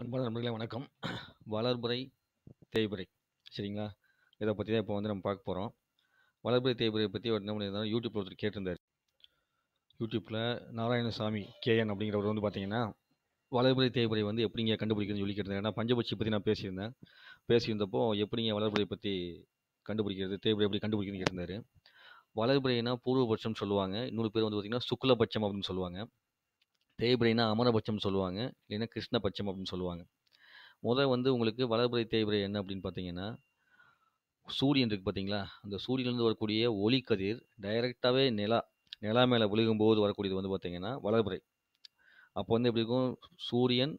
அன்பான நண்பர்களே வணக்கம் வளர்புரை தேய்புரை சரிங்களா இதை பற்றி தான் இப்போ வந்து நம்ம பார்க்க போகிறோம் வளர்புரை தேய்புரை பற்றி ஒரு என்ன பண்ணியிருந்தாலும் யூடியூப்பில் ஒருத்தர் கேட்டிருந்தார் யூடியூப்பில் நாராயணசாமி கேஎன் அப்படிங்கிறவர் வந்து பார்த்தீங்கன்னா வளர்புரை தேய்புரை வந்து எப்படிங்க கண்டுபிடிக்கிறதுன்னு சொல்லி கேட்டிருந்தேன் ஏன்னா பஞ்சபட்சி பற்றி நான் பேசியிருந்தேன் பேசியிருந்தப்போ எப்படிங்க வளர்புரை பற்றி கண்டுபிடிக்கிறது தேய்புரை எப்படி கண்டுபிடிக்கணும்னு கேட்டிருந்தார் வளர்புரைனா பூர்வபட்சம் சொல்லுவாங்க இன்னொரு பேர் வந்து பார்த்திங்கன்னா சுக்லபட்சம் அப்படின்னு சொல்லுவாங்க தேய்பிரைனா அமரபட்சம் சொல்லுவாங்க இல்லைன்னா கிருஷ்ணபட்சம் அப்படின்னு சொல்லுவாங்க முதல் வந்து உங்களுக்கு வலதுபுறை தேய்பிரை என்ன அப்படின்னு பார்த்தீங்கன்னா சூரியன் இருக்குது பார்த்தீங்களா அந்த சூரியன்லேருந்து வரக்கூடிய ஒளி கதிர் டைரெக்டாகவே நிலா நிலா மேலே விழுகும்போது வரக்கூடியது வந்து பார்த்திங்கன்னா வலதுபுறை அப்போ வந்து எப்படி இருக்கும் சூரியன்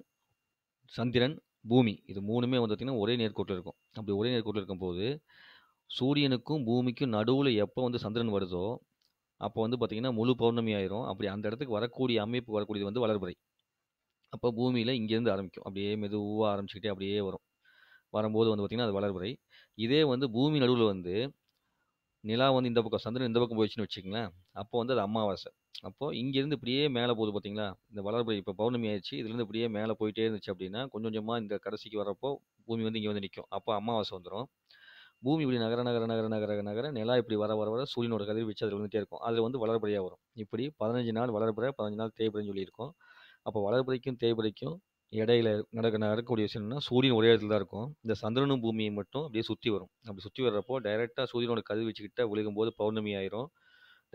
சந்திரன் பூமி இது மூணுமே வந்து பார்த்திங்கன்னா ஒரே நேர்கோட்டில் இருக்கும் அப்படி ஒரே நேர்கோட்டில் இருக்கும்போது சூரியனுக்கும் பூமிக்கும் நடுவில் எப்போ வந்து சந்திரன் வருதோ அப்போ வந்து பார்த்திங்கன்னா முழு பௌர்ணமி ஆயிரும் அப்படி அந்த இடத்துக்கு வரக்கூடிய அமைப்பு வரக்கூடியது வந்து வளர்புறை அப்போ பூமியில் இங்கேருந்து ஆரம்பிக்கும் அப்படியே மெதுவாக ஆரம்பிச்சுக்கிட்டே அப்படியே வரும் வரும்போது வந்து பார்த்திங்கன்னா அது வளர்புறை இதே வந்து பூமி நடுவில் வந்து நிலா வந்து இந்த பக்கம் சந்திரன் இந்த பக்கம் போயிடுச்சுன்னு வச்சுக்கோங்களேன் அப்போ வந்து அது அமாவாசை அப்போது இங்கேருந்து இப்படியே மேலே போகுது பார்த்திங்களா இந்த வளர்புறை இப்போ பௌர்ணமி ஆயிடுச்சு இதுலேருந்து இப்படியே மேலே போயிட்டே இருந்துச்சு அப்படின்னா கொஞ்சம் கொஞ்சமாக இந்த கடைசிக்கு வரப்போ பூமி வந்து இங்கே வந்து நிற்கும் அப்போ அமாவாசை வந்துடும் பூமி இப்படி நகர நகர நகர நகர நகர நிலா இப்படி வர வர வர சூரியனோட கதிர்வீச்சு அதில் வந்துகிட்டே இருக்கும் அதில் வந்து வளர்பறையாக வரும் இப்படி பதினஞ்சு நாள் வளர்பறை பதினஞ்சு நாள் தேய்பறைன்னு சொல்லியிருக்கோம் அப்போ வளர்பறைக்கும் தேய்பறைக்கும் இடையில நடக்க நடக்கக்கூடிய விஷயம் என்னன்னா சூரியன் ஒரே இடத்துல தான் இருக்கும் இந்த சந்திரனும் பூமியை மட்டும் அப்படியே சுற்றி வரும் அப்படி சுற்றி வர்றப்போ டைரெக்டாக சூரியனோட கதிர்வீச்சுக்கிட்ட விழுகும் போது பௌர்ணமி ஆயிரும்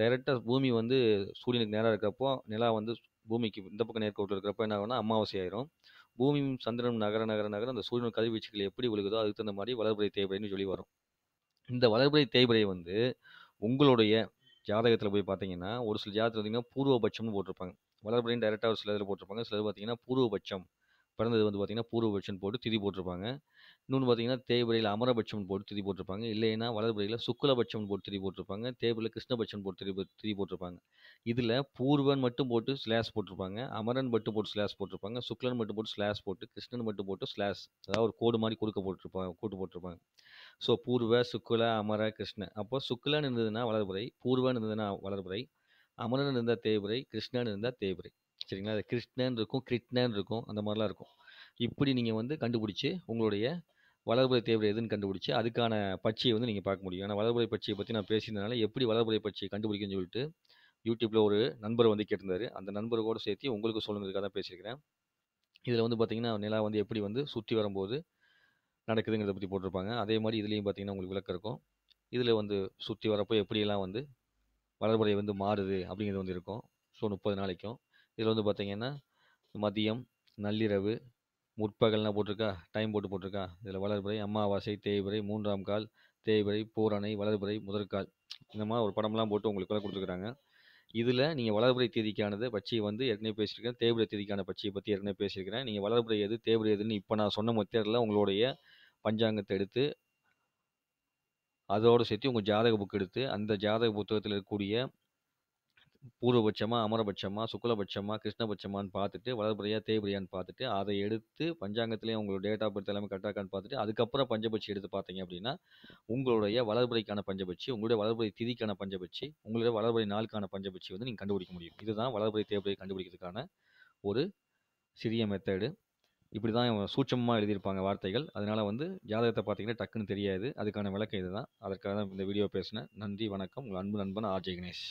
டைரெக்டாக பூமி வந்து சூரியனுக்கு நேராக இருக்கிறப்போ நிலா வந்து பூமிக்கு இந்த பக்கம் நேர்கோட்டில் இருக்கிறப்போ என்ன ஆகும்னா அமாவாசை ஆயிரும் பூமியும் சந்திரனும் நகர நகர நகர அந்த சூரியன் கதிர்வீச்சுகள் எப்படி விழுகுதோ அதுக்கு தகுந்த மாதிரி வளர்பறை தேவைன்னு சொல்லி வரும் இந்த வளர்பிறை தேய்பிறை வந்து உங்களுடைய ஜாதகத்தில் போய் பார்த்தீங்கன்னா ஒரு சில ஜாதகத்தில் பார்த்தீங்கன்னா பூர்வபட்சம்னு போட்டிருப்பாங்க வளர்பிறைன்னு டைரெக்டாக ஒரு சில இதில் போட்டிருப்பாங்க சிலர் பார்த்தீங்கன்னா பூர்வபட்சம் பிறந்தது வந்து பார்த்தீங்கன்னா பூர்வபட்சம் போட்டு திதி போட்டிருப்பாங்க இன்னொன்று பார்த்தீங்கன்னா தேய்பிரையில் அமரபட்சம் போட்டு திதி போட்டிருப்பாங்க இல்லைன்னா வளர்பிறையில் சுக்குலபட்சம் போட்டு திதி போட்டிருப்பாங்க தேய்பிரையில் கிருஷ்ணபட்சம் போட்டு திதி திதி போட்டிருப்பாங்க இதில் பூர்வன் மட்டும் போட்டு ஸ்லாஷ் போட்டிருப்பாங்க அமரன் மட்டும் போட்டு ஸ்லாஸ் போட்டிருப்பாங்க சுக்லன் மட்டும் போட்டு ஸ்லாஷ் போட்டு கிருஷ்ணன் மட்டும் போட்டு ஸ்லாஷ் அதாவது ஒரு கோடு மாதிரி கொடுக்க போட்டிருப்பாங்க கூட்டு போட்டிருப்பாங்க ஸோ பூர்வ சுக்குல அமர கிருஷ்ண அப்போ சுக்குலன்னு இருந்ததுன்னா வளர்புரை பூர்வன்னு இருந்ததுன்னா வளர்புரை அமரன் இருந்தால் தேய்புரை கிருஷ்ணன் இருந்தால் தேய்புரை சரிங்களா அது கிருஷ்ணன் இருக்கும் கிருட்ணன் இருக்கும் அந்த மாதிரிலாம் இருக்கும் இப்படி நீங்கள் வந்து கண்டுபிடிச்சி உங்களுடைய வளர்புரை தேவை எதுன்னு கண்டுபிடிச்சி அதுக்கான பட்சியை வந்து நீங்கள் பார்க்க முடியும் ஏன்னா வளர்புரை பட்சியை பற்றி நான் பேசினதுனால எப்படி வளர்புரை பட்சியை கண்டுபிடிக்குன்னு சொல்லிட்டு யூடியூப்பில் ஒரு நண்பர் வந்து கேட்டிருந்தாரு அந்த நண்பரோடு சேர்த்து உங்களுக்கு சொல்லுங்கிறதுக்காக தான் பேசியிருக்கிறேன் இதில் வந்து பார்த்திங்கன்னா நிலா வந்து எப்படி வந்து சுற்றி வரும்போது நடக்குதுங்கிறத பற்றி போட்டிருப்பாங்க அதே மாதிரி இதுலேயும் பார்த்தீங்கன்னா உங்களுக்கு விளக்கம் இருக்கும் இதில் வந்து சுற்றி வரப்போ எப்படியெல்லாம் வந்து வளர்பறை வந்து மாறுது அப்படிங்கிறது வந்து இருக்கும் ஸோ முப்பது நாளைக்கும் இதில் வந்து பார்த்திங்கன்னா மதியம் நள்ளிரவு முற்பகல்லாம் போட்டிருக்கா டைம் போட்டு போட்டிருக்கா இதில் வளர்பிறை அமாவாசை தேய்பிறை மூன்றாம் கால் தேய்பிறை பூரணை வளர்பிறை முதற்கால் இந்த மாதிரி ஒரு படம்லாம் போட்டு உங்களுக்கு கொடுத்துருக்குறாங்க இதில் நீங்கள் வளர்புறை தேதிக்கானது பட்சியை வந்து ஏற்கனவே பேசியிருக்கேன் தேய்பிறை தேதிக்கான பட்சியை பற்றி ஏற்கனவே பேசியிருக்கிறேன் நீங்கள் வளர்புரை எது தேய்பிறை எதுன்னு இப்போ நான் சொன்ன மெத்தேடில் உங்களுடைய பஞ்சாங்கத்தை எடுத்து அதோடு சேர்த்து உங்கள் ஜாதக புக் எடுத்து அந்த ஜாதக புத்தகத்தில் இருக்கக்கூடிய பூர்வபட்சமாக அமரபட்சமாக சுக்லபட்சமாக கிருஷ்ணபட்சமான்னு பார்த்துட்டு வளர்புறையாக தேய்புரியான்னு பார்த்துட்டு அதை எடுத்து பஞ்சாங்கத்திலேயே உங்களோட டேட் ஆஃப் பர்த் எல்லாமே கரெக்டாக பார்த்துட்டு அதுக்கப்புறம் பஞ்சபட்சி எடுத்து பார்த்தீங்க அப்படின்னா உங்களுடைய வளர்புறைக்கான பஞ்சபட்சி உங்களுடைய வளர்புறை திதிக்கான பஞ்சபட்சி உங்களுடைய வளர்புறை நாளுக்கான பஞ்சபட்சி வந்து நீங்கள் கண்டுபிடிக்க முடியும் இதுதான் வளர்புறை தேவையை கண்டுபிடிக்கிறதுக்கான ஒரு சிறிய மெத்தடு இப்படி தான் சூட்சமாக எழுதியிருப்பாங்க வார்த்தைகள் அதனால் வந்து ஜாதகத்தை பார்த்தீங்கன்னா டக்குன்னு தெரியாது அதுக்கான விளக்கம் இதுதான் அதற்காக தான் இந்த வீடியோ பேசினேன் நன்றி வணக்கம் உங்கள் அன்பு நண்பன் ஆர்ஜே கணேஷ்